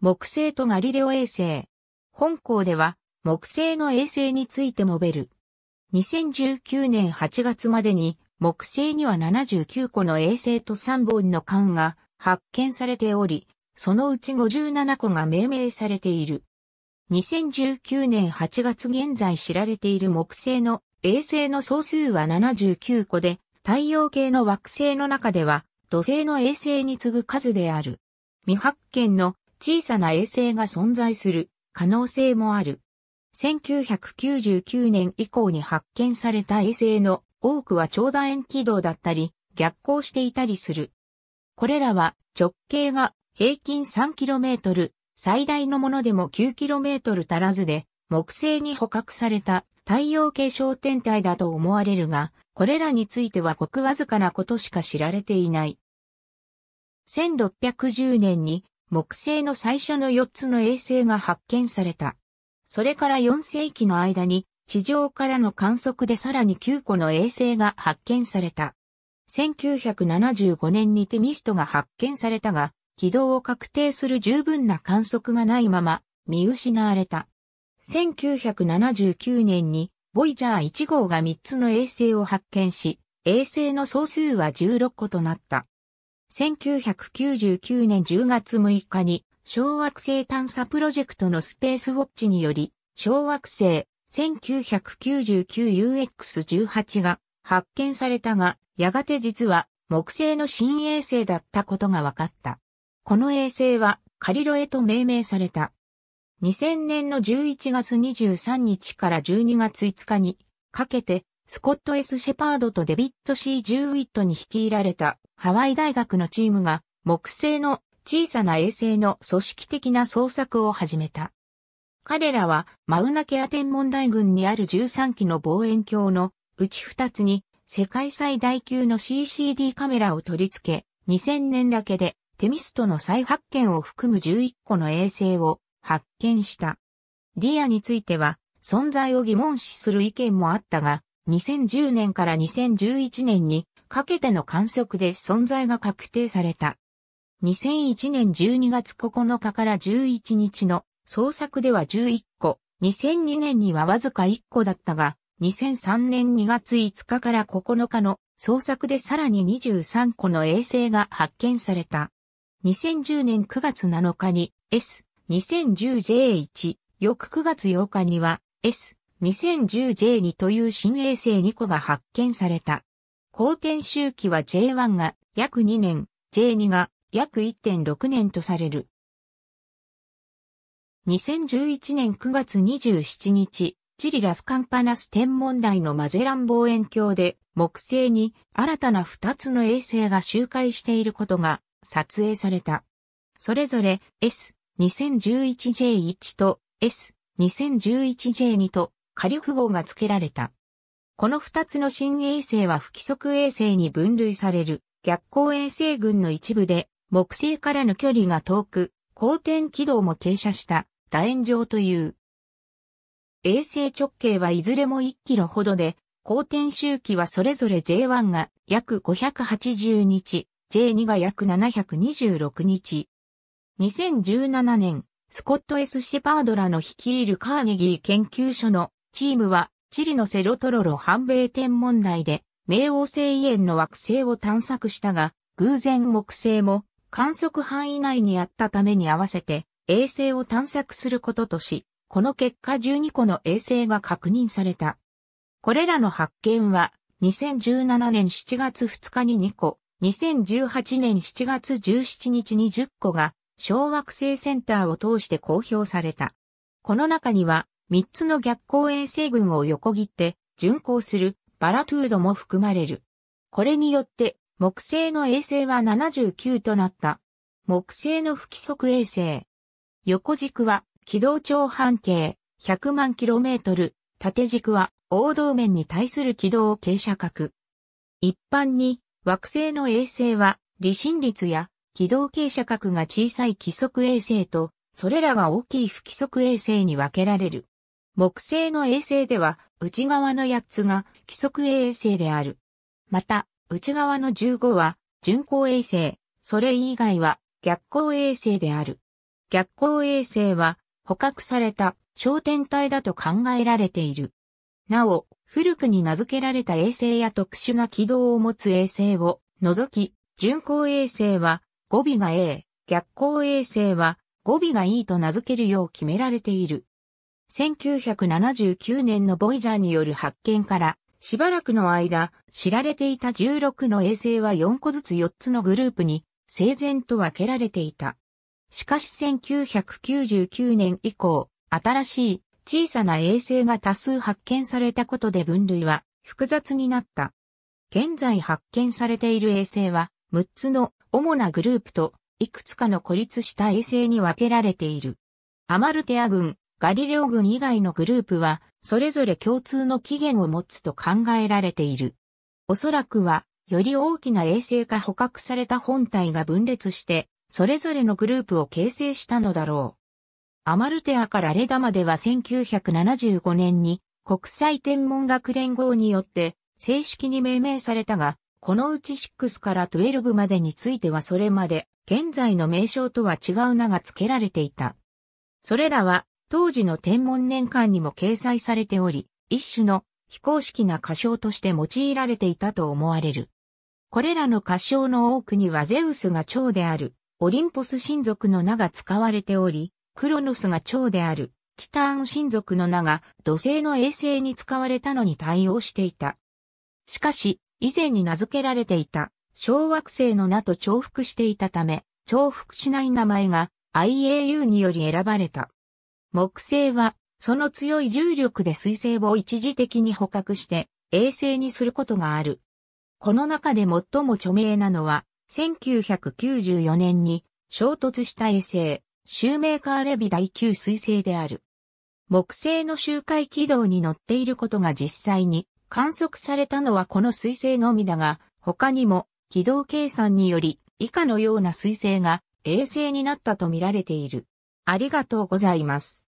木星とガリレオ衛星。本校では、木星の衛星について述べる。2019年8月までに、木星には79個の衛星と3本の艦が発見されており、そのうち57個が命名されている。2019年8月現在知られている木星の衛星の総数は79個で、太陽系の惑星の中では土星の衛星に次ぐ数である。未発見の小さな衛星が存在する可能性もある。1999年以降に発見された衛星の多くは長楕円軌道だったり、逆行していたりする。これらは直径が平均 3km、最大のものでも 9km 足らずで、木星に捕獲された太陽系小天体だと思われるが、これらについてはごくわずかなことしか知られていない。1610年に木星の最初の4つの衛星が発見された。それから4世紀の間に地上からの観測でさらに9個の衛星が発見された。1975年にテミストが発見されたが、軌道を確定する十分な観測がないまま見失われた。1979年にボイジャー1号が3つの衛星を発見し、衛星の総数は16個となった。1999年10月6日に小惑星探査プロジェクトのスペースウォッチにより小惑星 1999UX18 が発見されたが、やがて実は木星の新衛星だったことが分かった。この衛星はカリロエと命名された。2000年の11月23日から12月5日にかけてスコット・ S・ シェパードとデビッド・ C・ ジューウィットに率いられたハワイ大学のチームが木製の小さな衛星の組織的な捜索を始めた。彼らはマウナケア天文台群にある13機の望遠鏡のうち2つに世界最大級の CCD カメラを取り付け、2000年だけでテミストの再発見を含む11個の衛星を発見した。ディアについては存在を疑問視する意見もあったが、2010年から2011年にかけての観測で存在が確定された。2001年12月9日から11日の捜索では11個、2002年にはわずか1個だったが、2003年2月5日から9日の捜索でさらに23個の衛星が発見された。2010年9月7日に S、2010J1、翌9月8日には S、2010J2 という新衛星2個が発見された。公転周期は J1 が約2年、J2 が約1.6年とされる。2011年9月27日、チリラスカンパナス天文台のマゼラン望遠鏡で木星に新たな2つの衛星が周回していることが撮影された。それぞれ S2011J1 と S2011J2 とカリフ号が付けられた。この二つの新衛星は不規則衛星に分類される逆光衛星群の一部で、木星からの距離が遠く、光転軌道も傾斜した楕円状という。衛星直径はいずれも1キロほどで、光転周期はそれぞれ J1 が約580日、J2 が約726日。2017年、スコット・ S・ シェパードらの率いるカーネギー研究所のチームはチリのセロトロロ反米天文台で冥王星遺炎の惑星を探索したが、偶然木星も観測範囲内にあったために合わせて衛星を探索することとし、この結果12個の衛星が確認された。これらの発見は2017年7月2日に2個、2018年7月17日に10個が小惑星センターを通して公表された。この中には三つの逆光衛星群を横切って巡航するバラトゥードも含まれる。これによって木星の衛星は79となった。木星の不規則衛星。横軸は軌道長半径100万 km、縦軸は王道面に対する軌道傾斜角。一般に惑星の衛星は離心率や軌道傾斜角が小さい規則衛星と、それらが大きい不規則衛星に分けられる。木星の衛星では内側の8つが規則衛星である。また、内側の15は巡航衛星、それ以外は逆光衛星である。逆光衛星は捕獲された小天体だと考えられている。なお、古くに名付けられた衛星や特殊な軌道を持つ衛星を除き、巡航衛星は語尾が A、逆光衛星は語尾が E と名付けるよう決められている。1979年のボイジャーによる発見から、しばらくの間、知られていた16の衛星は4個ずつ4つのグループに、整然と分けられていた。しかし1999年以降、新しい小さな衛星が多数発見されたことで分類は複雑になった。現在発見されている衛星は6つの主なグループといくつかの孤立した衛星に分けられている。アマルテア群、ガリレオ軍以外のグループは、それぞれ共通の起源を持つと考えられている。おそらくは、より大きな衛星が捕獲された本体が分裂して、それぞれのグループを形成したのだろう。アマルテアからレダまでは1975年に国際天文学連合によって正式に命名されたが、このうち6から12までについてはそれまで現在の名称とは違う名が付けられていた。それらは当時の天文年間にも掲載されており、一種の非公式な歌唱として用いられていたと思われる。これらの歌唱の多くにはゼウスが長である、オリンポス神族の名が使われており、クロノスが長である、キターン神族の名が土星の衛星に使われたのに対応していた。しかし、以前に名付けられていた小惑星の名と重複していたため、重複しない名前が IAU により選ばれた。木星は、その強い重力で水星を一時的に捕獲して衛星にすることがある。この中で最も著名なのは、1994年に衝突した衛星、シューメーカーレビ第9彗星である。木星の周回軌道に乗っていることが実際に観測されたのはこの彗星のみだが、他にも軌道計算により以下のような彗星が衛星になったと見られている。ありがとうございます。